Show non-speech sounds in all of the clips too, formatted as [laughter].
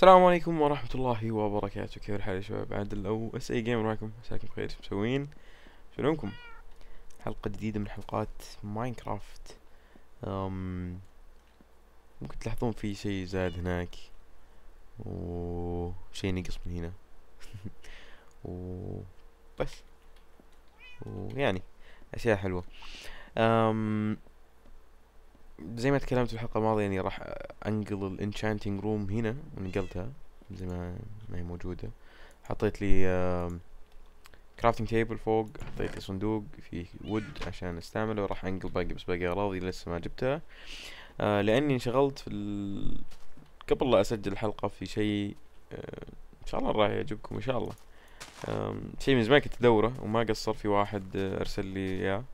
السلام عليكم ورحمة الله وبركاته كيف الحال يا شباب عاد الأو اس اي جيمر معكم مساكم بخير شو مسوين شلونكم حلقة جديدة من حلقات ماينكرافت أم ممكن تلاحظون في شيء زاد هناك وشيء نقص من هنا [laughs] وبس ويعني أشياء حلوة أم زي ما تكلمت في الحلقه الماضيه اني راح انقل الانشانتنج روم هنا ونقلتها زي ما ما هي موجوده حطيت لي كرافتنج تيبل فوق حطيت لي صندوق فيه وود عشان استعمله وراح انقل باقي بس باقي اراضي لسه ما جبتها آه، لاني انشغلت في ال... قبل لا اسجل الحلقه في شيء آه، ان شاء الله راح يعجبكم ان شاء الله شيء من زمان كنت ادوره وما قصر في واحد آه، ارسل لي اياه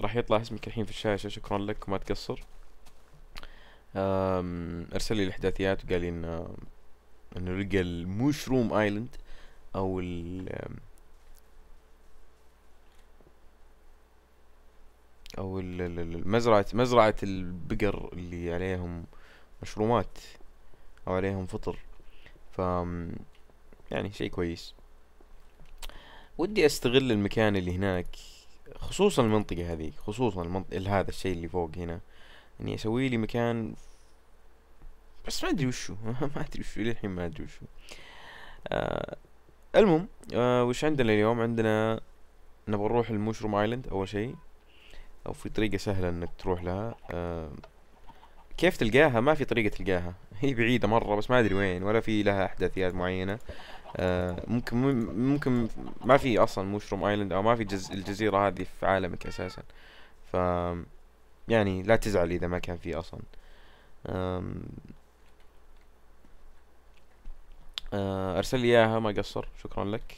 راح يطلع اسمك الحين في الشاشة شكرا لك وما تقصر ارسل لي الاحداثيات وقال لي انه انه لقى الموشروم ايلاند او ال او المزرعة مزرعة البقر اللي عليهم مشرومات او عليهم فطر ف يعني شيء كويس ودي استغل المكان اللي هناك خصوصا المنطقة هذه خصوصا المنطقة هذا الشيء اللي فوق هنا اني اسوي لي مكان بس ما ادري وشو [laughs] ما ادري وشو للحين ما ادري وشو آه المهم آه وش عندنا اليوم عندنا نبغى نروح المشروم ايلاند اول شيء او في طريقة سهلة انك تروح لها آه كيف تلقاها ما في طريقة تلقاها [laughs] هي بعيدة مرة بس ما ادري وين ولا في لها احداثيات معينة آه، ممكن ممكن ما في اصلا مشروم ايلاند او ما في جز الجزيره هذه في عالمك اساسا ف يعني لا تزعل اذا ما كان في اصلا آه، ارسل لي اياها ما قصر شكرا لك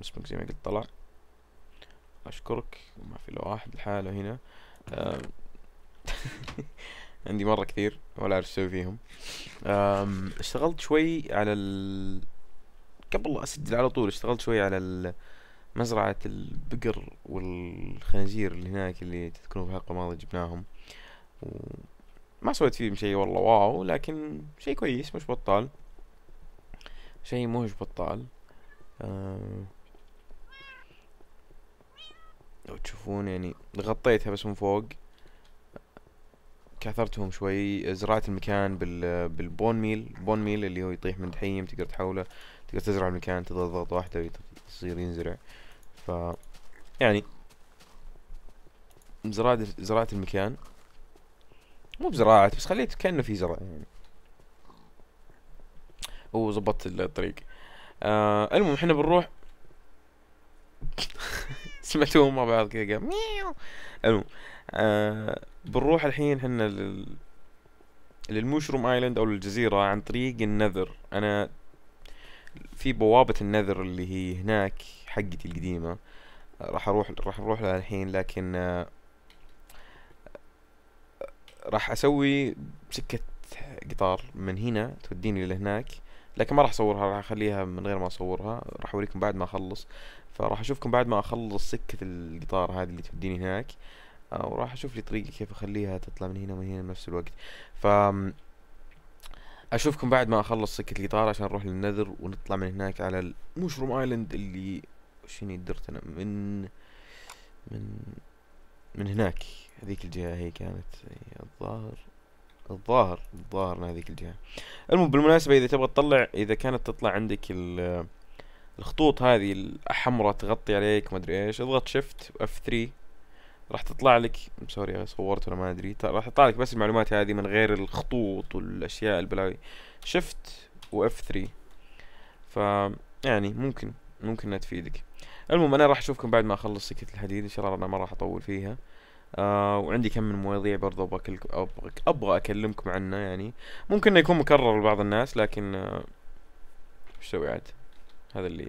اسمك زي ما قلت طلع اشكرك ما في الا واحد لحاله هنا [laughs] عندي مره كثير ولا اعرف اسوي فيهم اشتغلت شوي على ال قبل اسجل على طول اشتغلت شوي على مزرعة البقر والخنازير اللي هناك اللي تذكرون في الحلقة الماضية جبناهم ما سويت فيهم شيء والله واو لكن شيء كويس مش بطال شيء مش بطال آه لو تشوفون يعني غطيتها بس من فوق كثرتهم شوي زرعت المكان بالبون ميل بون ميل اللي هو يطيح من تحيم تقدر تحوله تقدر تزرع المكان تضغط ضغطة واحدة يصير ينزرع ف يعني زراعة زراعة المكان مو بزراعة بس خليت كأنه في زرع يعني وظبطت الطريق آه المهم احنا بنروح [laughs] سمعتوهم مع بعض كذا ميو المهم آه بنروح الحين احنا لل... للموشروم ايلاند او الجزيرة عن طريق النذر انا في بوابة النذر اللي هي هناك حقتي القديمة راح اروح راح اروح لها الحين لكن آه، راح اسوي سكة قطار من هنا توديني لهناك لكن ما راح اصورها راح اخليها من غير ما اصورها راح اوريكم بعد ما اخلص فراح اشوفكم بعد ما اخلص سكة القطار هذه اللي توديني هناك آه، وراح اشوف لي طريقة كيف اخليها تطلع من هنا ومن هنا بنفس الوقت ف اشوفكم بعد ما اخلص سكه القطار عشان نروح للنذر ونطلع من هناك على المشروم ايلاند اللي شنو درت انا من من من هناك هذيك الجهه هي كانت الظاهر الظاهر الظاهر انها هذيك الجهه المهم بالمناسبه اذا تبغى تطلع اذا كانت تطلع عندك الخطوط هذه الحمراء تغطي عليك ما ادري ايش اضغط شيفت اف 3 راح تطلع لك سوري صورت ولا ما ادري راح تطلع لك بس المعلومات هذه من غير الخطوط والاشياء البلاوي شفت واف 3 ف يعني ممكن ممكن انها تفيدك المهم انا راح اشوفكم بعد ما اخلص سكه الحديد ان شاء الله انا ما راح اطول فيها آه وعندي كم من مواضيع برضه ابغى ابغى اكلمكم عنها يعني ممكن انه يكون مكرر لبعض الناس لكن آه اسوي عاد هذا اللي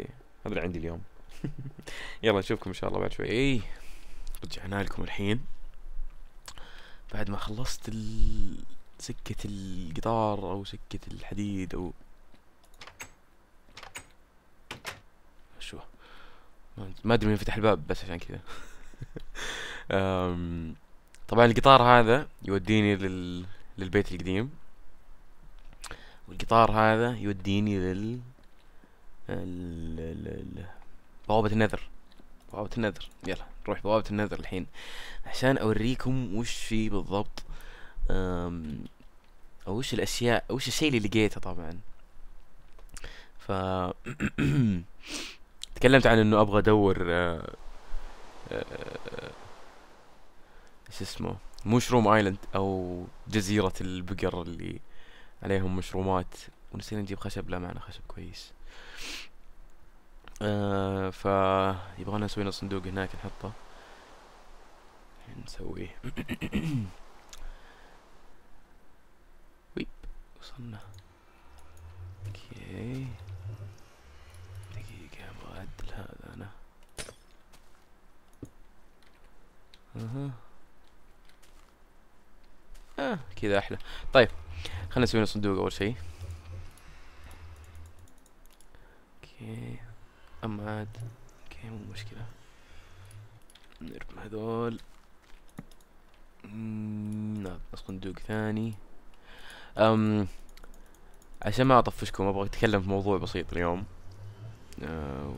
هذا اللي عندي اليوم [laughs] يلا نشوفكم ان شاء الله بعد شوي إيه. رجعنا لكم الحين بعد ما خلصت ال... سكة القطار أو سكة الحديد أو شو ما أدري من فتح الباب بس عشان كذا [laughs] طبعا القطار هذا يوديني لل... للبيت القديم والقطار هذا يوديني لل, لل... بوابة النذر بوابة النذر يلا نروح بوابة النذر الحين عشان اوريكم وش في بالضبط او وش الاشياء وش الشيء اللي لقيته طبعا ف [coughs] تكلمت عن انه ابغى ادور ايش آه، آه، اسمه مشروم ايلاند او جزيرة البقر اللي عليهم مشرومات ونسينا نجيب خشب لا معنا خشب كويس آه يبغانا نسوي لنا صندوق هناك نحطه نسويه [coughs] ويب وصلنا اوكي دقيقة ابغى اعدل هذا انا اها آه كذا احلى طيب خلينا نسوي لنا صندوق اول شيء اوكي اما عاد اوكي مو مشكلة نرمي هذول نعم صندوق ثاني أم عشان ما اطفشكم ابغى اتكلم في موضوع بسيط اليوم أه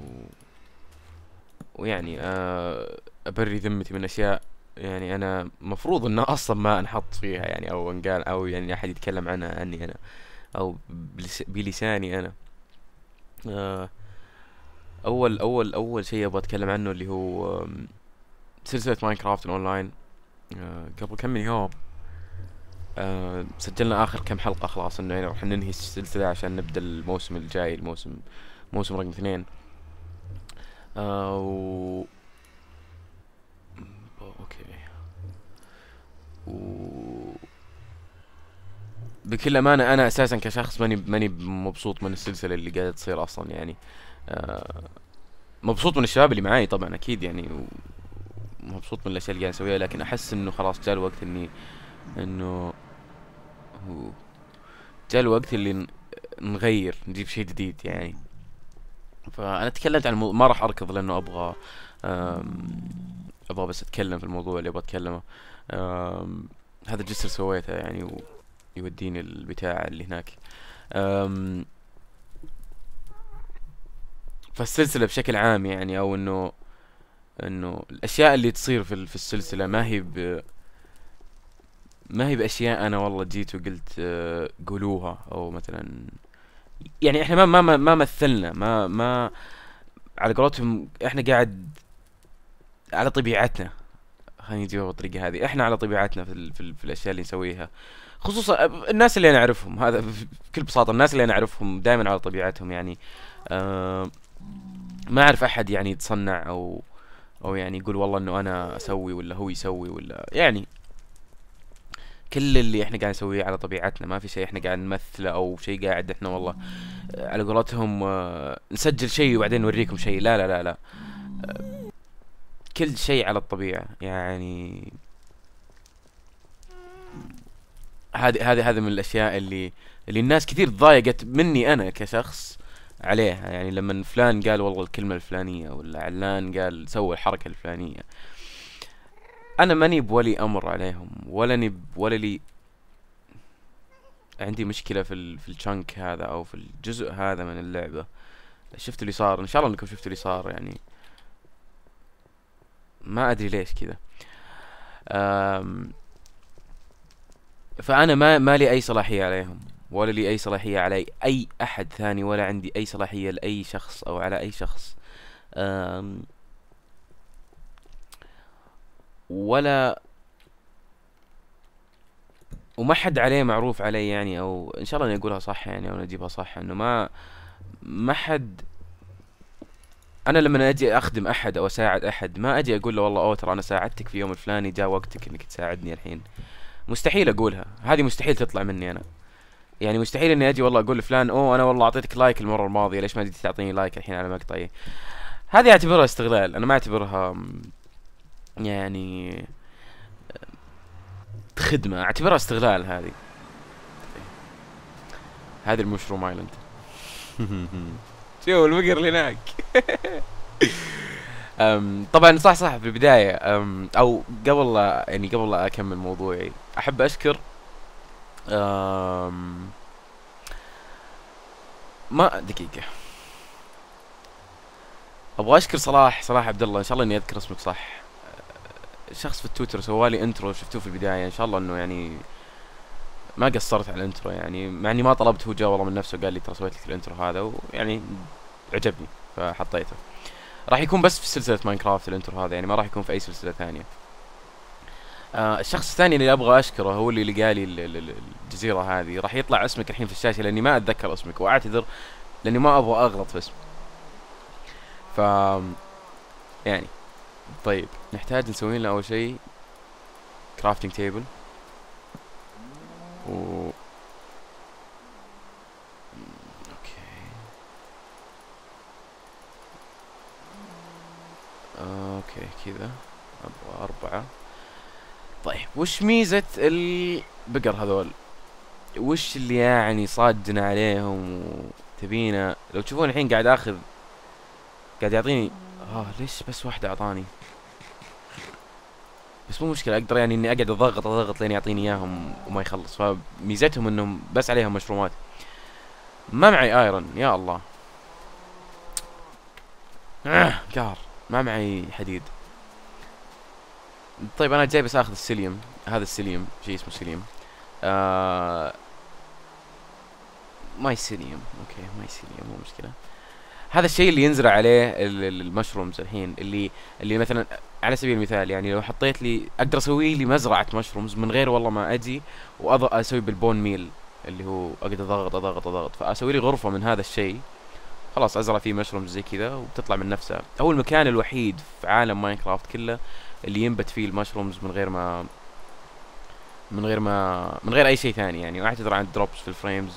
ويعني أه ابري ذمتي من اشياء يعني انا مفروض انه اصلا ما انحط فيها يعني او انقال او يعني احد يتكلم عنها عني انا او بلساني انا أه اول اول اول شيء ابغى اتكلم عنه اللي هو سلسله ماينكرافت الاونلاين آه، قبل كم يوم آه، سجلنا اخر كم حلقه خلاص انه يعني راح ننهي السلسله عشان نبدا الموسم الجاي الموسم موسم رقم اثنين آه، و... اوكي و... بكل امانه انا اساسا كشخص ماني ماني مبسوط من السلسله اللي قاعده تصير اصلا يعني آه مبسوط من الشباب اللي معاي طبعا اكيد يعني مبسوط من الاشياء اللي قاعد اسويها لكن احس انه خلاص جاء الوقت اني انه جاء الوقت اللي نغير نجيب شيء جديد يعني فانا تكلمت عن الموضوع ما راح اركض لانه ابغى ابغى بس اتكلم في الموضوع اللي ابغى اتكلمه هذا الجسر سويته يعني و... يوديني البتاع اللي هناك أم فالسلسلة بشكل عام يعني او انه انه الاشياء اللي تصير في, في السلسلة ما هي ب ما هي باشياء انا والله جيت وقلت آه، قولوها او مثلا يعني احنا ما ما ما مثلنا ما ما على قولتهم احنا قاعد على طبيعتنا خليني اجيبها بالطريقه هذه احنا على طبيعتنا في, ال في, ال في الاشياء اللي نسويها خصوصا آه، الناس اللي انا اعرفهم هذا بكل بساطه الناس اللي انا اعرفهم دائما على طبيعتهم يعني آه ما اعرف احد يعني يتصنع او او يعني يقول والله انه انا اسوي ولا هو يسوي ولا يعني كل اللي احنا قاعد نسويه على طبيعتنا ما في شيء احنا قاعد نمثله او شيء قاعد احنا والله على قولتهم آه، نسجل شيء وبعدين نوريكم شيء لا لا لا لا كل شيء على الطبيعة يعني هذه هذه هذه من الاشياء اللي اللي الناس كثير تضايقت مني انا كشخص عليه يعني لما فلان قال والله الكلمة الفلانية ولا علان قال سوى الحركة الفلانية أنا ماني بولي أمر عليهم ولا ني ولا لي عندي مشكلة في ال في الشنك هذا أو في الجزء هذا من اللعبة شفت اللي صار إن شاء الله إنكم شفتوا اللي صار يعني ما أدري ليش كذا فأنا ما ما لي أي صلاحية عليهم ولا لي أي صلاحية على أي أحد ثاني ولا عندي أي صلاحية لأي شخص أو على أي شخص ولا وما حد عليه معروف علي يعني او ان شاء الله اني اقولها صح يعني او اجيبها صح انه ما ما حد انا لما اجي اخدم احد او اساعد احد ما اجي اقول له والله اوه ترى انا ساعدتك في يوم الفلاني جاء وقتك انك تساعدني الحين مستحيل اقولها هذه مستحيل تطلع مني انا يعني مستحيل اني اجي والله اقول لفلان اوه انا والله اعطيتك لايك المره الماضيه ليش ما جيت تعطيني لايك الحين على مقطعي هذه اعتبرها استغلال انا ما اعتبرها يعني خدمة اعتبرها استغلال هذه هذه المشروم ايلاند [laughs] شوف المقر اللي هناك [laughs] طبعا صح صح في البداية او قبل يعني قبل اكمل موضوعي احب اشكر ما دقيقة ابغى اشكر صلاح صلاح عبد الله ان شاء الله اني اذكر اسمك صح شخص في التويتر سوالي انترو شفتوه في البداية ان شاء الله انه يعني ما قصرت على الانترو يعني مع اني ما طلبت هو جاء والله من نفسه قال لي ترى سويت لك الانترو هذا ويعني عجبني فحطيته راح يكون بس في سلسلة ماينكرافت الانترو هذا يعني ما راح يكون في اي سلسلة ثانية آه الشخص الثاني اللي ابغى اشكره هو اللي لقى لي الجزيره هذه راح يطلع اسمك الحين في الشاشه لاني ما اتذكر اسمك واعتذر لاني ما ابغى اغلط في اسمك ف يعني طيب نحتاج نسوي لنا اول شيء كرافتنج تيبل و اوكي اوكي كذا ابغى اربعه طيب وش ميزة البقر هذول وش اللي يعني صادنا عليهم وتبينا لو تشوفون الحين قاعد اخذ قاعد يعطيني اه ليش بس واحدة اعطاني بس مو مشكلة اقدر يعني اني اقعد اضغط اضغط لين يعطيني اياهم وما يخلص فميزتهم انهم بس عليهم مشرومات ما معي ايرون يا الله آه [clears throat] كار ما معي حديد طيب انا جاي بس اخذ السليم هذا السليم شيء اسمه سليم آه ماي سليم اوكي ماي سليم مو مشكله هذا الشيء اللي ينزرع عليه المشرومز الحين اللي اللي مثلا على سبيل المثال يعني لو حطيت لي اقدر اسوي لي مزرعه مشرومز من غير والله ما اجي اسوي بالبون ميل اللي هو اقدر اضغط اضغط اضغط فاسوي لي غرفه من هذا الشيء خلاص ازرع فيه مشرومز زي كذا وبتطلع من نفسها هو المكان الوحيد في عالم ماينكرافت كله اللي ينبت فيه المشرومز من غير ما من غير ما من غير اي شيء ثاني يعني واعتذر عن الدروبس في الفريمز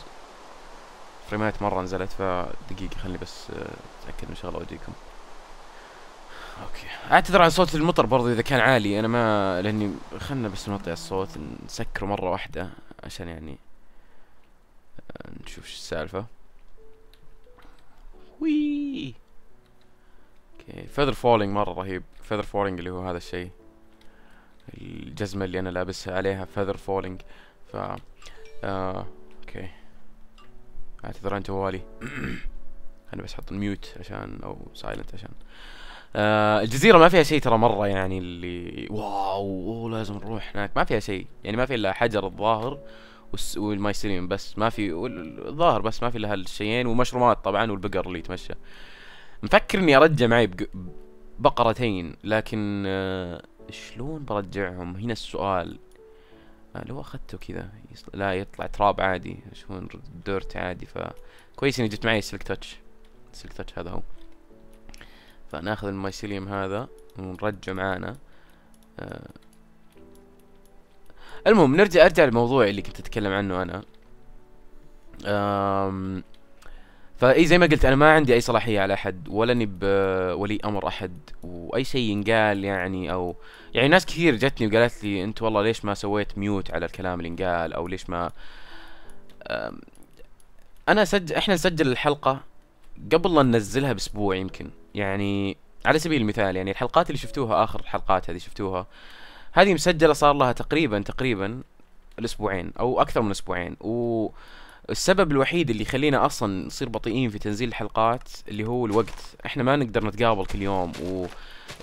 فريمات مره نزلت فدقيقه خلني بس آه، اتاكد ان شاء الله اوديكم اوكي اعتذر عن صوت المطر برضو اذا كان عالي انا ما لاني خلنا بس نوطي الصوت نسكره مره واحده عشان يعني آه، نشوف السالفه وي اوكي فيذر فولينج مره رهيب فيذر فولينج اللي هو هذا الشيء الجزمة اللي انا لابسها عليها فيذر فولينج ف آه، اوكي اعتذر عن جوالي [coughs] انا بس حط الميوت عشان او سايلنت عشان آه الجزيرة ما فيها شيء ترى مرة يعني اللي واو أوه لازم نروح هناك ما فيها شيء يعني ما في الا حجر الظاهر والمايسيليوم بس ما في الظاهر بس ما في الا هالشيئين ومشرومات طبعا والبقر اللي يتمشى مفكر اني ارجع معي بقرتين لكن آه، شلون برجعهم هنا السؤال آه، لو اخذته كذا لا يطلع تراب عادي شلون ديرت عادي ف كويس اني جبت معي سلك تاتش سلك تاتش هذا هو فناخذ المايسيليوم هذا ونرجع معانا آه، المهم نرجع ارجع للموضوع اللي كنت اتكلم عنه انا فاي زي ما قلت انا ما عندي اي صلاحيه على احد ولا اني بولي امر احد واي شيء ينقال يعني او يعني ناس كثير جتني وقالت لي انت والله ليش ما سويت ميوت على الكلام اللي انقال او ليش ما انا سجل احنا نسجل الحلقه قبل لا ننزلها باسبوع يمكن يعني على سبيل المثال يعني الحلقات اللي شفتوها اخر الحلقات هذه شفتوها هذه مسجله صار لها تقريبا تقريبا الاسبوعين او اكثر من اسبوعين و السبب الوحيد اللي يخلينا اصلا نصير بطيئين في تنزيل الحلقات اللي هو الوقت احنا ما نقدر نتقابل كل يوم و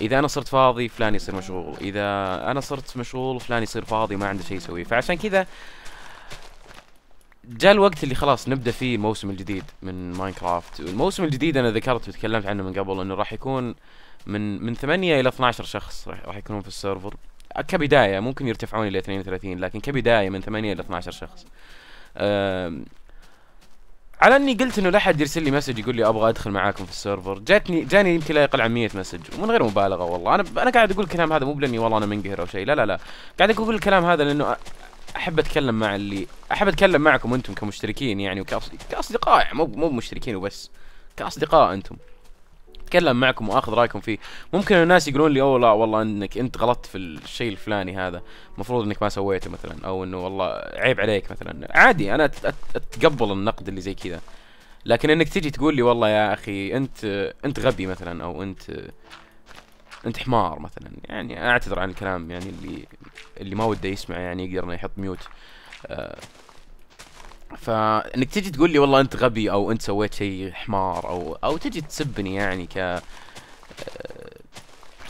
اذا انا صرت فاضي فلان يصير مشغول اذا انا صرت مشغول فلان يصير فاضي ما عنده شيء يسويه فعشان كذا جاء الوقت اللي خلاص نبدا فيه الموسم الجديد من ماينكرافت والموسم الجديد انا ذكرت وتكلمت عنه من قبل انه راح يكون من من 8 الى 12 شخص راح يكونون في السيرفر كبدايه ممكن يرتفعون الى 32 لكن كبدايه من 8 الى 12 شخص على اني قلت انه لا حد يرسل لي مسج يقول لي ابغى ادخل معاكم في السيرفر جاتني جاني يمكن لا يقل عن 100 مسج ومن غير مبالغه والله انا انا قاعد اقول الكلام هذا مو بلاني والله انا منقهر او شيء لا لا لا قاعد اقول الكلام هذا لانه احب اتكلم مع اللي احب اتكلم معكم انتم كمشتركين يعني وكاصدقاء يعني. مو مو مشتركين وبس كاصدقاء انتم اتكلم معكم واخذ رايكم فيه ممكن الناس يقولون لي اوه لا والله انك انت غلطت في الشيء الفلاني هذا المفروض انك ما سويته مثلا او انه والله عيب عليك مثلا عادي انا اتقبل النقد اللي زي كذا لكن انك تجي تقول لي والله يا اخي انت انت غبي مثلا او انت انت حمار مثلا يعني اعتذر عن الكلام يعني اللي اللي ما وده يسمع يعني يقدر انه يحط ميوت آه فانك تجي تقول لي والله انت غبي او انت سويت شيء حمار او او تجي تسبني يعني ك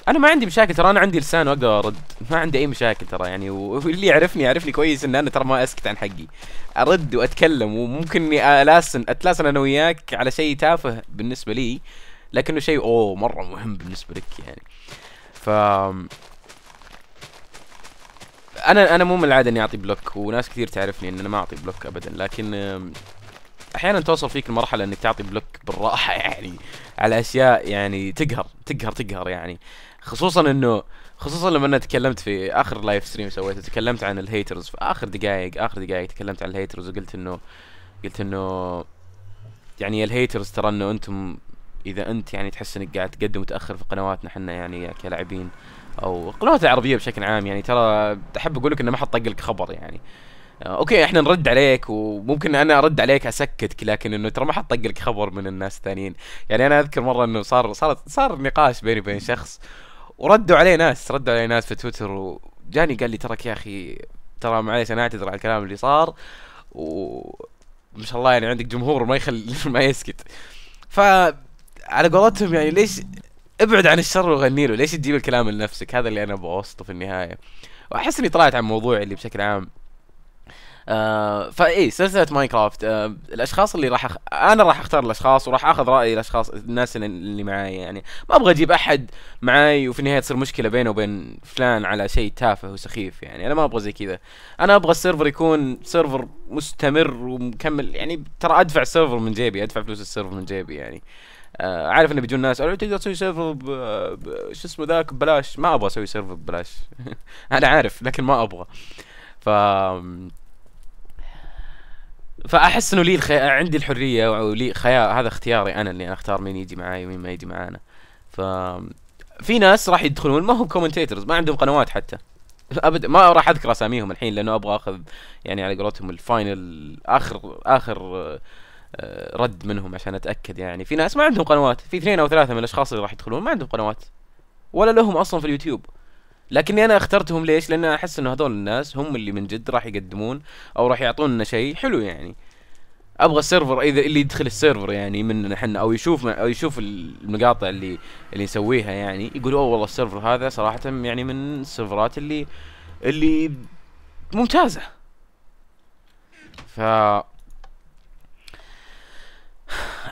انا ما عندي مشاكل ترى انا عندي لسان واقدر ارد ما عندي اي مشاكل ترى يعني واللي يعرفني يعرفني كويس ان انا ترى ما اسكت عن حقي ارد واتكلم وممكن اني الاسن اتلاسن انا وياك على شيء تافه بالنسبه لي لكنه شيء اوه مره مهم بالنسبه لك يعني ف انا انا مو من العاده اني اعطي بلوك وناس كثير تعرفني ان انا ما اعطي بلوك ابدا لكن احيانا توصل فيك المرحله انك تعطي بلوك بالراحه [laughs] يعني على اشياء يعني تقهر تقهر تقهر يعني خصوصا انه خصوصا لما انا تكلمت في اخر لايف ستريم سويته تكلمت عن الهيترز في اخر دقائق اخر دقائق تكلمت عن الهيترز وقلت انه قلت انه يعني الهيترز ترى انه انتم اذا انت يعني تحس انك قاعد تقدم متاخر في قنواتنا احنا يعني كلاعبين او القنوات العربيه بشكل عام يعني ترى احب اقول لك انه ما حد طق لك خبر يعني آه، اوكي احنا نرد عليك وممكن انا ارد عليك اسكتك لكن انه ترى ما حد طق لك خبر من الناس الثانيين يعني انا اذكر مره انه صار صار صار نقاش بيني وبين شخص وردوا عليه ناس ردوا عليه ناس في تويتر وجاني قال لي تراك يا اخي ترى معليش انا اعتذر على الكلام اللي صار و ما شاء الله يعني عندك جمهور ما يخلي [laughs] ما يسكت ف على قولتهم يعني ليش ابعد عن الشر وغني له ليش تجيب الكلام لنفسك هذا اللي انا بوسطه في النهايه واحس اني طلعت عن موضوعي اللي بشكل عام آه فاي إيه، سلسله ماينكرافت آه الاشخاص اللي راح أخ... انا راح اختار الاشخاص وراح اخذ راي الاشخاص الناس اللي معاي يعني ما ابغى اجيب احد معاي وفي النهايه تصير مشكله بينه وبين فلان على شيء تافه وسخيف يعني انا ما ابغى زي كذا انا ابغى السيرفر يكون سيرفر مستمر ومكمل يعني ترى ادفع سيرفر من جيبي ادفع فلوس السيرفر من جيبي يعني آه آه، عارف انه بيجون ناس تقدر تسوي سيرفر شو اسمه ذاك ببلاش ما ابغى اسوي سيرفر ببلاش [laughs] انا عارف لكن ما ابغى ف فاحس انه لي الخي... عندي الحريه ولي خيار هذا اختياري انا اللي انا اختار مين يجي معي ومين ما يجي معانا ف في ناس راح يدخلون ما هم كومنتيترز ما عندهم قنوات حتى ابدا ما راح اذكر اساميهم الحين لانه ابغى اخذ يعني على قولتهم الفاينل اخر اخر آه، رد منهم عشان اتاكد يعني في ناس ما عندهم قنوات في اثنين او ثلاثه من الاشخاص اللي راح يدخلون ما عندهم قنوات ولا لهم اصلا في اليوتيوب لكني انا اخترتهم ليش لان احس انه هذول الناس هم اللي من جد راح يقدمون او راح يعطوننا شيء حلو يعني ابغى السيرفر اذا اللي يدخل السيرفر يعني مننا احنا او يشوف او يشوف المقاطع اللي اللي نسويها يعني يقول اوه والله السيرفر هذا صراحه يعني من السيرفرات اللي اللي ممتازه ف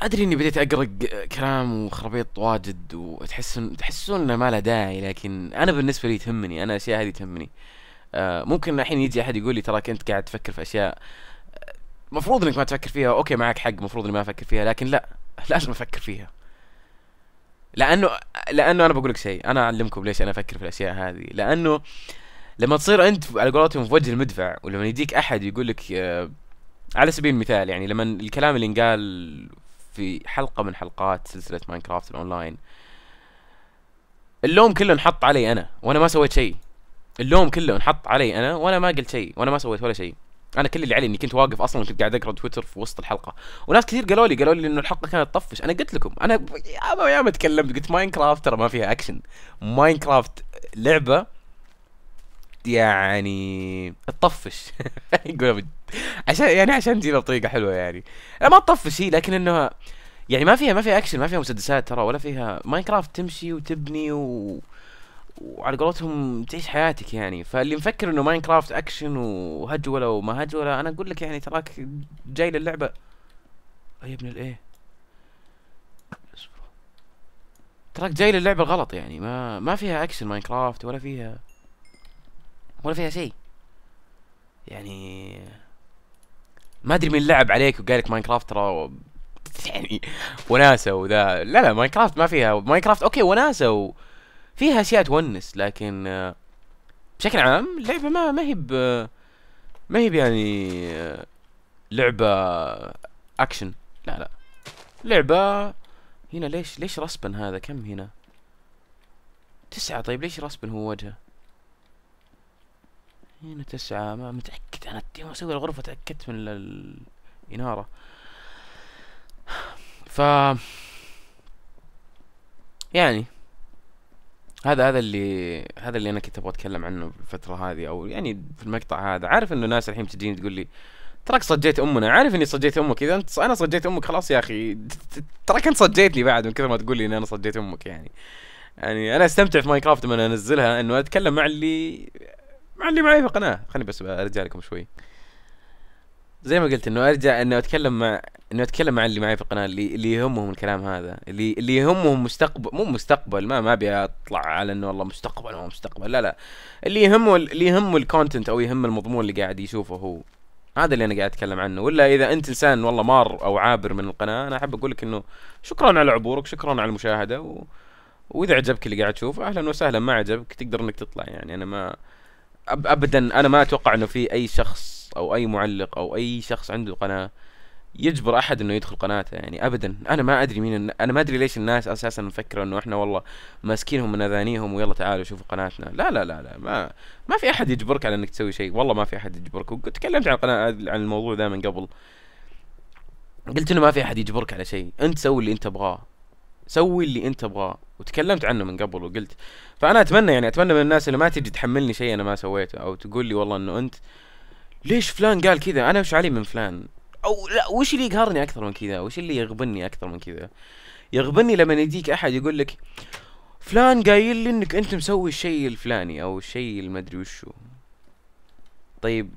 ادري اني بديت اقرق كلام وخرابيط واجد وتحسون تحسون انه ما له داعي لكن انا بالنسبه لي تهمني انا الاشياء هذه تهمني آه، ممكن الحين يجي احد يقول لي ترى كنت قاعد تفكر في اشياء آه، مفروض انك ما تفكر فيها اوكي معك حق مفروض اني ما افكر فيها لكن لا لازم افكر فيها لانه لانه انا بقول لك شيء انا اعلمكم ليش انا افكر في الاشياء هذه لانه لما تصير انت على قولتهم في وجه المدفع ولما يجيك احد يقول لك آه على سبيل المثال يعني لما الكلام اللي انقال في حلقه من حلقات سلسله ماينكرافت الاونلاين اللوم كله انحط علي انا وانا ما سويت شيء اللوم كله انحط علي انا وانا ما قلت شيء وانا ما سويت ولا شيء انا كل اللي علي اني كنت واقف اصلا كنت قاعد اقرا تويتر في وسط الحلقه وناس كثير قالوا لي قالوا لي انه الحلقه كانت تطفش انا قلت لكم انا ياما ياما تكلمت قلت ماينكرافت ترى ما فيها اكشن ماينكرافت لعبه يعني تطفش [laughs] يقول عشان يعني عشان تجيبها بطريقه حلوه يعني لا ما تطفش هي لكن انه يعني ما فيها ما فيها اكشن ما فيها مسدسات ترى ولا فيها ماينكرافت تمشي وتبني و... وعلى قولتهم تعيش حياتك يعني فاللي مفكر انه ماينكرافت اكشن وهجوله وما هجوله انا اقول لك يعني تراك جاي للعبه اي ابن الايه تراك جاي للعبه غلط يعني ما ما فيها اكشن ماينكرافت ولا فيها ولا فيها شيء يعني ما ادري مين لعب عليك وقال لك ماينكرافت ترى و... [laughs] يعني وناسه وذا لا لا ماينكرافت ما فيها ماينكرافت اوكي وناسه و... فيها اشياء تونس لكن بشكل عام اللعبه ما ما هي ب... ما هي يعني لعبه اكشن لا لا لعبه هنا ليش ليش رسبن هذا كم هنا تسعة طيب ليش رسبن هو وجهه هنا تسعة ما متأكد أنا يوم أسوي الغرفة تأكدت من الإنارة ف يعني هذا هذا اللي هذا اللي انا كنت ابغى اتكلم عنه في الفتره هذه او يعني في المقطع هذا عارف انه ناس الحين بتجيني تقول لي تراك صجيت امنا عارف اني صجيت امك اذا انت انا صجيت امك خلاص يا اخي تراك انت صجيتني بعد من كثر ما تقول لي اني انا صجيت امك يعني يعني انا استمتع في ماينكرافت لما انزلها انه اتكلم مع اللي اللي معي في القناه خليني بس ارجع لكم شوي زي ما قلت انه ارجع انه اتكلم مع انه اتكلم مع اللي معي في القناه اللي اللي يهمهم الكلام هذا اللي اللي يهمهم مستقبل مو مستقبل ما ما ابي اطلع على انه والله مستقبل هو مستقبل لا لا اللي يهمه اللي يهمه الكونتنت او يهم المضمون اللي قاعد يشوفه هو هذا اللي انا قاعد اتكلم عنه ولا اذا انت انسان والله مار او عابر من القناه انا احب اقول لك انه شكرا على عبورك شكرا على المشاهده و... واذا عجبك اللي قاعد تشوفه اهلا وسهلا ما عجبك تقدر انك تطلع يعني انا ما ابدا انا ما اتوقع انه في اي شخص او اي معلق او اي شخص عنده قناه يجبر احد انه يدخل قناته يعني ابدا انا ما ادري مين انا ما ادري ليش الناس اساسا مفكره انه احنا والله ماسكينهم من اذانيهم ويلا تعالوا شوفوا قناتنا لا لا لا لا ما ما في احد يجبرك على انك تسوي شيء والله ما في احد يجبرك وقد تكلمت عن القناه عن الموضوع ذا من قبل قلت انه ما في احد يجبرك على شيء انت سوي اللي انت تبغاه سوي اللي انت تبغاه وتكلمت عنه من قبل وقلت فانا اتمنى يعني اتمنى من الناس اللي ما تجي تحملني شيء انا ما سويته او تقول لي والله انه انت ليش فلان قال كذا انا وش علي من فلان او لا وش اللي يقهرني اكثر من كذا وش اللي يغبني اكثر من كذا يغبني لما يجيك احد يقول لك فلان قايل لي انك انت مسوي الشيء الفلاني او الشيء المدري وشو طيب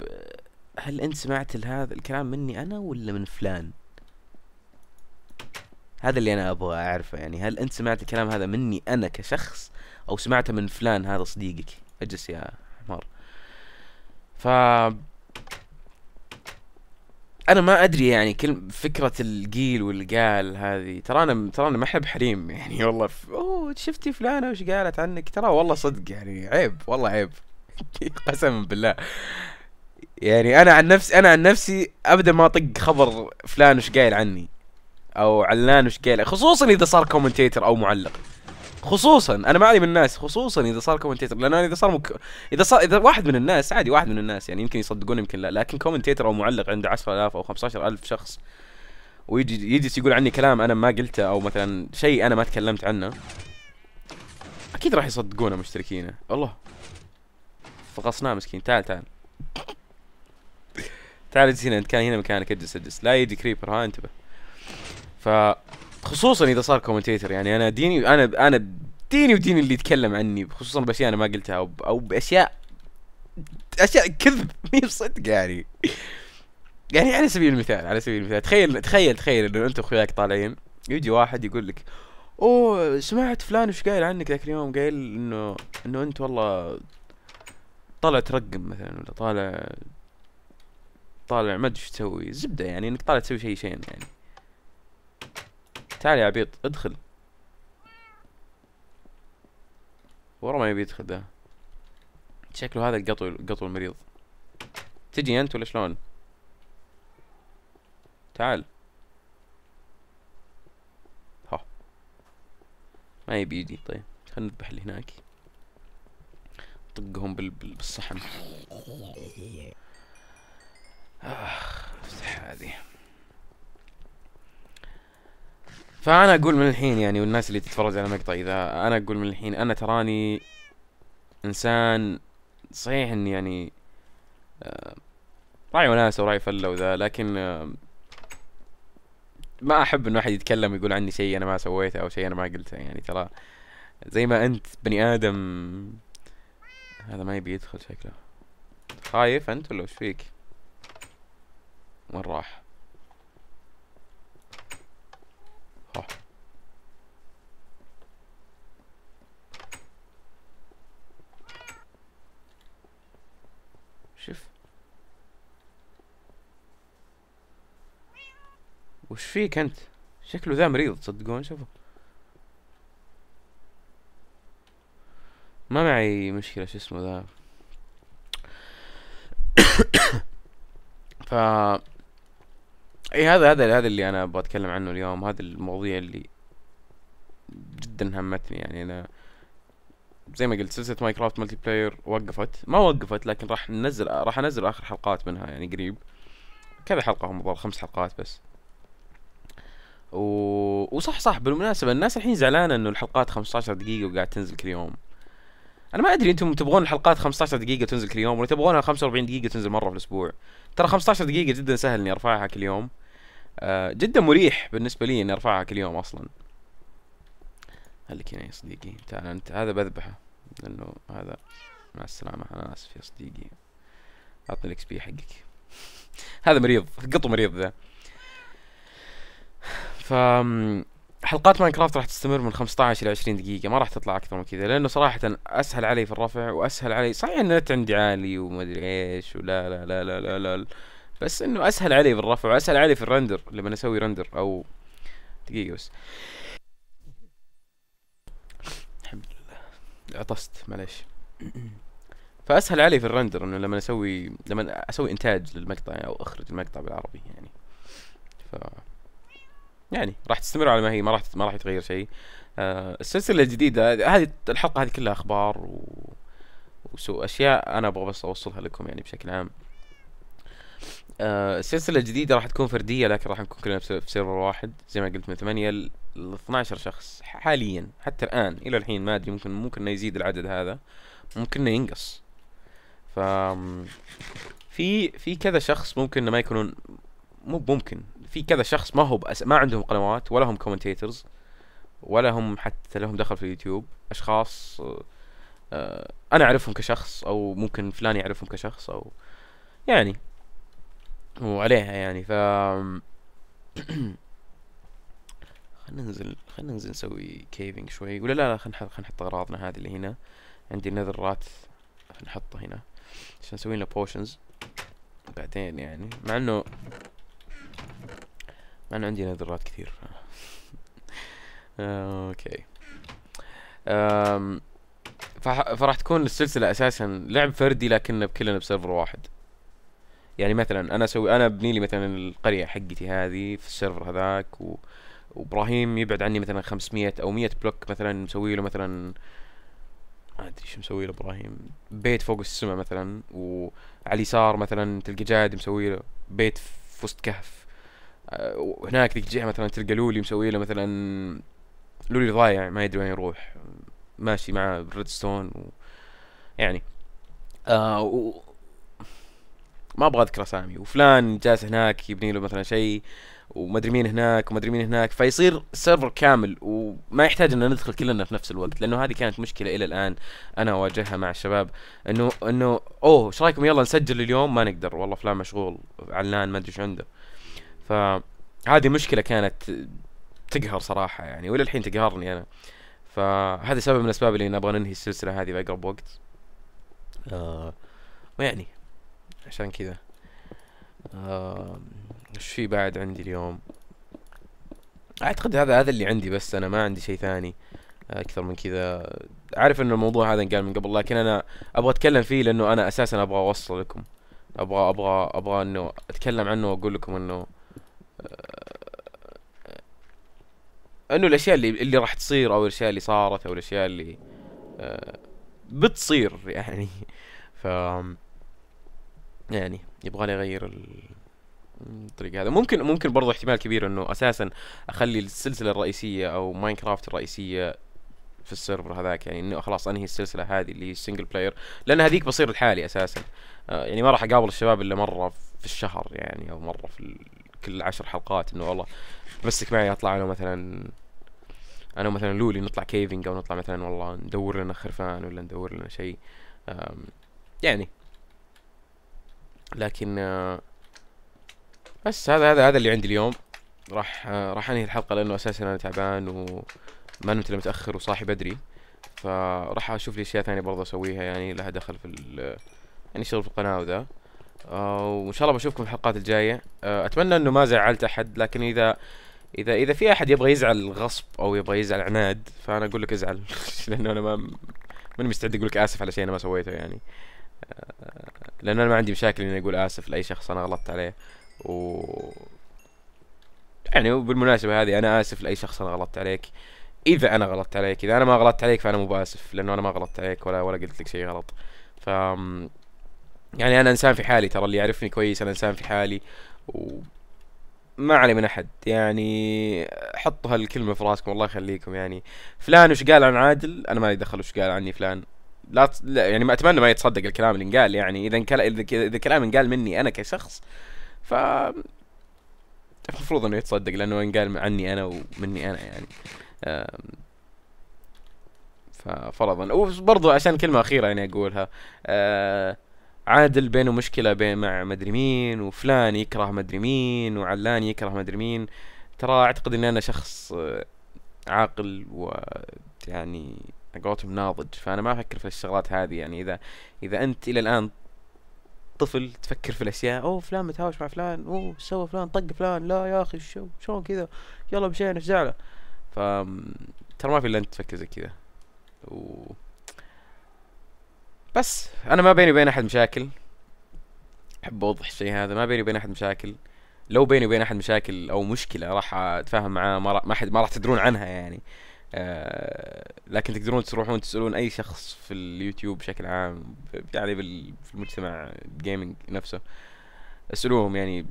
هل انت سمعت هذا الكلام مني انا ولا من فلان هذا اللي انا ابغى اعرفه يعني هل انت سمعت الكلام هذا مني انا كشخص او سمعته من فلان هذا صديقك اجلس يا حمار ف انا ما ادري يعني كل فكره القيل والقال هذه ترانا ترانا ما احنا بحريم يعني [laughs] والله ف... اوه شفتي فلانه وش قالت عنك ترى والله صدق يعني عيب والله عيب [laughs] قسما بالله يعني انا عن نفسي انا عن نفسي ابدا ما اطق خبر فلان وش قايل عني او علان وشكيله خصوصا اذا صار كومنتيتر او معلق خصوصا انا ما علي من الناس خصوصا اذا صار كومنتيتر لان اذا صار مك... اذا صار اذا واحد من الناس عادي واحد من الناس يعني يمكن يصدقون يمكن لا لكن كومنتيتر او معلق عنده 10000 او 15000 شخص ويجي يجلس يقول عني كلام انا ما قلته او مثلا شيء انا ما تكلمت عنه اكيد راح يصدقونه مشتركينه الله فقصناه مسكين تعال تعال تعال اجلس هنا انت كان هنا مكانك اجلس اجلس لا يجي كريبر ها انتبه ف خصوصا اذا صار كومنتيتر يعني انا ديني انا انا ديني وديني اللي يتكلم عني خصوصا باشياء انا ما قلتها او, أو باشياء اشياء كذب [laughs] مي بصدق يعني يعني على سبيل المثال على سبيل المثال تخيل تخيل تخيل انه انت واخوياك طالعين يجي واحد يقول لك اوه سمعت فلان وش قايل عنك ذاك اليوم قايل انه انه انت والله طالع ترقم مثلا ولا طالع طالع ما ادري ايش تسوي زبده يعني انك طالع تسوي شيء شين يعني تعال يا عبيط ادخل ورا ما يبي يدخل ذا شكله هذا القطو القطو المريض تجي انت ولا شلون تعال ها ما يبي يجي طيب خلينا نذبح اللي هناك طقهم بال... بالصحن اخ افتح هذه فانا اقول من الحين يعني والناس اللي تتفرج على المقطع اذا انا اقول من الحين انا تراني انسان صحيح اني يعني آه، راعي وناسه وراعي فله وذا لكن آه، ما احب انه احد يتكلم ويقول عني شيء انا ما سويته او شيء انا ما قلته يعني ترى زي ما انت بني ادم هذا ما يبي يدخل شكله خايف انت ولا وش فيك وين راح شوف وش فيك انت شكله ذا مريض تصدقون شوفوا ما معي مشكلة شو اسمه ذا [coughs] ف اي هذا هذا هذا اللي انا ابغى اتكلم عنه اليوم هذا المواضيع اللي جدا همتني يعني انا زي ما قلت سلسله ماينكرافت ملتي بلاير وقفت ما وقفت لكن راح ننزل راح انزل اخر حلقات منها يعني قريب كذا حلقه هم خمس حلقات بس و... وصح صح بالمناسبه الناس الحين زعلانه انه الحلقات 15 دقيقه وقاعد تنزل كل يوم انا ما ادري انتم تبغون الحلقات 15 دقيقه تنزل كل يوم ولا تبغونها 45 دقيقه تنزل مره في الاسبوع ترى 15 دقيقه جدا سهل اني ارفعها كل يوم آه جدا مريح بالنسبه لي اني ارفعها كل يوم اصلا خليك هنا يا صديقي تعال انت هذا بذبحه لانه هذا مع السلامه انا اسف يا صديقي اعطني الاكس بي حقك [laughs] هذا مريض قطو مريض ذا ف حلقات ماينكرافت راح تستمر من 15 الى 20 دقيقة ما راح تطلع اكثر من كذا لانه صراحة اسهل علي في الرفع واسهل علي صحيح ان النت عندي عالي وما ادري ايش ولا لا لا لا لا لا, لا. بس انه اسهل علي في الرفع واسهل علي في الرندر لما اسوي رندر او دقيقة بس الحمد لله عطست معليش فاسهل علي في الرندر انه لما اسوي لما اسوي انتاج للمقطع او اخرج المقطع بالعربي يعني ف يعني راح تستمر على ما هي ما راح ما راح يتغير شيء آه السلسله الجديده هذه الحلقه هذه كلها اخبار و... وسو اشياء انا ابغى بس اوصلها لكم يعني بشكل عام آه السلسله الجديده راح تكون فرديه لكن راح نكون كلنا في سيرفر واحد زي ما قلت من 8 ل 12 شخص حاليا حتى الان الى الحين ما ادري ممكن ممكن انه يزيد العدد هذا ممكن انه ينقص ف في في كذا شخص ممكن انه ما يكونون مو ممكن في كذا شخص ما هو بأس... ما عندهم قنوات ولا هم كومنتيترز ولا هم حتى لهم دخل في اليوتيوب اشخاص آه، انا اعرفهم كشخص او ممكن فلان يعرفهم كشخص او يعني وعليها يعني ف [clears throat] خلينا ننزل خلينا ننزل نسوي كيفنج شوي ولا لا لا خلينا نحط خلينا نحط اغراضنا هذه اللي هنا عندي نذرات نحطه هنا عشان نسوي لنا بوشنز بعدين يعني مع انه انا عندي نذرات كثير [laughs] اوكي أم فراح تكون السلسلة اساسا لعب فردي لكن كلنا بسيرفر واحد يعني مثلا انا اسوي انا ابني لي مثلا القرية حقتي هذه في السيرفر هذاك و... وابراهيم يبعد عني مثلا 500 او 100 بلوك مثلا مسوي له مثلا ما ادري شو مسوي له ابراهيم بيت فوق السماء مثلا وعلى اليسار مثلا تلقى جاد مسوي له بيت في وسط كهف هناك ذيك الجهه مثلا تلقى لولي مسوي له مثلا لولي ضايع ما يدري وين يروح ماشي مع ستون و... يعني آه و... ما ابغى اذكر اسامي وفلان جالس هناك يبني له مثلا شيء وما ادري مين هناك وما ادري مين هناك فيصير السيرفر كامل وما يحتاج ان ندخل كلنا في نفس الوقت لانه هذه كانت مشكله الى الان انا اواجهها مع الشباب انه انه اوه ايش رايكم يلا نسجل اليوم ما نقدر والله فلان مشغول علان ما ادري ايش عنده فهذه مشكله كانت تقهر صراحه يعني الحين تقهرني انا فهذا سبب من الاسباب اللي نبغى ننهي السلسله هذه باقرب وقت آه ويعني عشان كذا آه ايش في بعد عندي اليوم اعتقد هذا هذا اللي عندي بس انا ما عندي شيء ثاني اكثر من كذا عارف ان الموضوع هذا انقال من قبل لكن انا ابغى اتكلم فيه لانه انا اساسا ابغى اوصل لكم ابغى ابغى ابغى انه اتكلم عنه واقول لكم انه انه الاشياء اللي اللي راح تصير او الاشياء اللي صارت او الاشياء اللي آه، بتصير يعني ف يعني يبغى لي اغير الطريقة هذا ممكن ممكن برضه احتمال كبير انه اساسا اخلي السلسلة الرئيسية او ماينكرافت الرئيسية في السيرفر هذاك يعني انه خلاص انهي السلسلة هذه اللي هي السنجل بلاير لان هذيك بصير لحالي اساسا آه، يعني ما راح اقابل الشباب الا مرة في الشهر يعني او مرة في كل عشر حلقات انه والله بسك معي اطلع انا مثلا انا مثلا لولي نطلع كيفنج او نطلع مثلا والله ندور لنا خرفان ولا ندور لنا شيء يعني لكن آه، بس هذا هذا هذا اللي عندي اليوم راح آه، راح انهي الحلقه لانه اساسا انا تعبان وما نمت الا متاخر وصاحي بدري فراح اشوف لي اشياء ثانيه برضه اسويها يعني لها دخل في يعني شغل في القناه وذا آه، وان شاء الله بشوفكم الحلقات الجايه آه، اتمنى انه ما زعلت احد لكن اذا اذا اذا في احد يبغى يزعل غصب او يبغى يزعل عناد فانا اقول لك ازعل [laughs] لانه انا ما ماني مستعد اقول لك اسف على شيء انا ما سويته يعني آه، لانه انا ما عندي مشاكل اني اقول اسف لاي شخص انا غلطت عليه و يعني وبالمناسبه هذه انا اسف لاي شخص انا غلطت عليك اذا انا غلطت عليك اذا انا ما غلطت عليك فانا مو باسف لانه انا ما غلطت عليك ولا ولا قلت لك شيء غلط ف يعني انا انسان في حالي ترى اللي يعرفني كويس انا انسان في حالي و ما علي من احد يعني حطوا هالكلمه في راسكم الله يخليكم يعني فلان وش قال عن عادل انا ما لي دخل وش قال عني فلان لا, ت... لا يعني ما اتمنى ما يتصدق الكلام اللي انقال يعني اذا كلا... اذا كلام انقال مني انا كشخص ف المفروض انه يتصدق لانه انقال عني انا ومني انا يعني أم... ففرضا وبرضه عشان كلمه اخيره يعني اقولها أه عادل بينه مشكله بين مع مدري مين وفلان يكره مدري مين وعلان يكره مدري مين ترى اعتقد اني انا شخص آه، عاقل و يعني ناضج فانا ما افكر في الشغلات هذه يعني اذا اذا انت الى الان طفل تفكر في الاشياء اوه فلان متهاوش مع فلان اوه سوى فلان طق فلان لا يا اخي شو شلون كذا يلا مشينا في زعله ف ترى ما في الا انت تفكر زي كذا و بس انا ما بيني وبين احد مشاكل احب اوضح الشيء هذا ما بيني وبين احد مشاكل لو بيني وبين احد مشاكل او مشكله راح اتفاهم معاه ما راح ما, ما راح تدرون عنها يعني آه لكن تقدرون تروحون تسالون اي شخص في اليوتيوب بشكل عام يعني في المجتمع الجيمنج نفسه اسالوهم يعني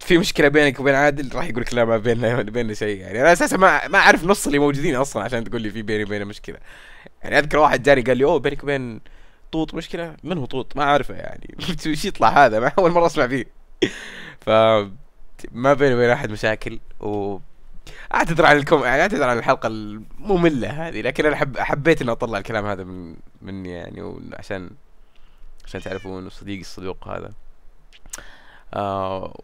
في مشكله بينك وبين عادل راح يقول لك لا ما بيننا بيننا شيء يعني انا اساسا ما ما اعرف نص اللي موجودين اصلا عشان تقول لي في بيني وبينه مشكله يعني اذكر واحد جاني قال لي اوه بينك وبين طوط مشكله من هو طوط ما اعرفه يعني [laughs] وش يطلع هذا ما اول مره اسمع فيه ف ما بيني وبين احد مشاكل و اعتذر عن الكم يعني اعتذر عن الحلقه الممله هذه لكن انا حب... حبيت اني اطلع الكلام هذا من مني يعني وعشان عشان عشان تعرفون صديقي الصدوق هذا آه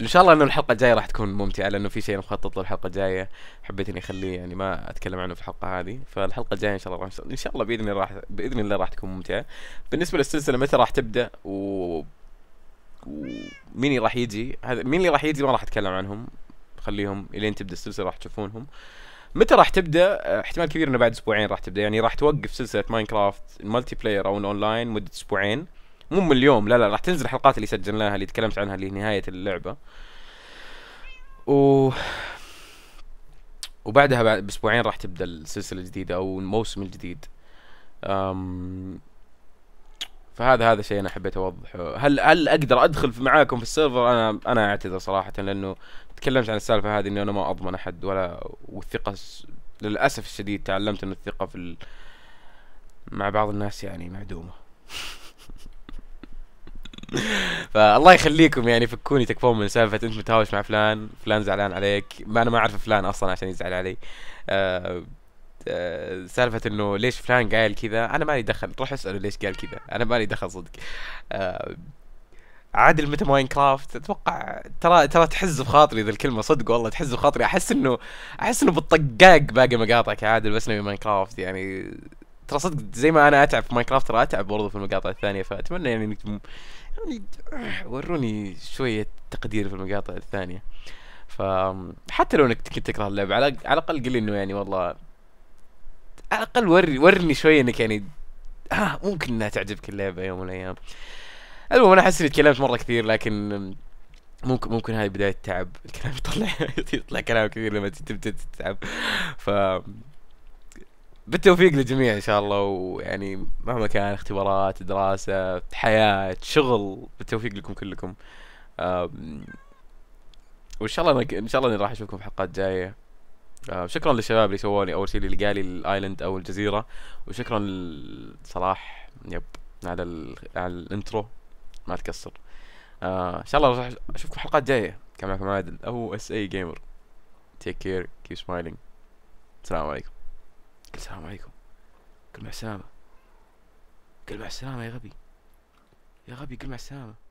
ان شاء الله انه الحلقه الجايه راح تكون ممتعه لانه في شيء مخطط له الحلقه الجايه حبيت اني اخليه يعني ما اتكلم عنه في الحلقه هذه فالحلقه الجايه ان شاء الله ان شاء الله باذن الله راح باذن الله راح تكون ممتعه بالنسبه للسلسله متى راح تبدا و ومين راح يجي هذا مين اللي راح يجي ما راح اتكلم عنهم خليهم الين تبدا السلسله راح تشوفونهم متى راح تبدا احتمال كبير انه بعد اسبوعين راح تبدا يعني راح توقف سلسله ماينكرافت المالتي بلاير او الاونلاين مده اسبوعين مو من اليوم لا لا راح تنزل الحلقات اللي سجلناها اللي تكلمت عنها لنهايه اللعبه و وبعدها بعد باسبوعين راح تبدا السلسله الجديده او الموسم الجديد أم... فهذا هذا شيء انا حبيت اوضحه هل هل اقدر ادخل معاكم في السيرفر انا انا اعتذر صراحه لانه تكلمت عن السالفه هذه اني انا ما اضمن احد ولا والثقه للاسف الشديد تعلمت انه الثقه في ال... مع بعض الناس يعني معدومه [laughs] فالله يخليكم يعني فكوني تكفون من سالفه انت متهاوش مع فلان فلان زعلان عليك ما انا ما اعرف فلان اصلا عشان يزعل علي آه، آه، سالفة انه ليش فلان قايل كذا انا مالي دخل روح اسأله ليش قال كذا انا مالي دخل صدق آه، عادل متى ماين كرافت اتوقع ترى ترى تحز بخاطري ذا الكلمه صدق والله تحز بخاطري احس انه احس انه بالطقاق باقي مقاطع كعادل بس نبي ماين كرافت يعني ترى صدق زي ما انا اتعب في ماينكرافت ترى اتعب برضه في المقاطع الثانيه فاتمنى يعني انكم يعني وروني شويه تقدير في المقاطع الثانيه ف حتى لو انك كنت تكره اللعبه على على الاقل قل انه يعني والله على الاقل وري ورني شويه انك يعني آه ممكن انها تعجبك اللعبه يوم من الايام المهم انا احس اني تكلمت مره كثير لكن ممكن ممكن هذه بدايه تعب الكلام يطلع [laughs] يطلع كلام كثير لما تبدا تتعب ف بالتوفيق للجميع ان شاء الله ويعني مهما كان اختبارات دراسه حياه شغل بالتوفيق لكم كلكم وان شاء الله ان شاء الله اني راح اشوفكم في حلقات جايه شكرا للشباب اللي سووني اول شيء اللي لي الايلاند او الجزيره وشكرا لصلاح يب على, على الانترو ما تقصر آه، ان شاء الله راح اشوفكم حلقات جايه كان معكم عادل او اس اي جيمر تيك كير كيب سمايلينج السلام عليكم السلام عليكم قل مع السلامة قل مع السلامة يا غبي يا غبي قل مع السلامة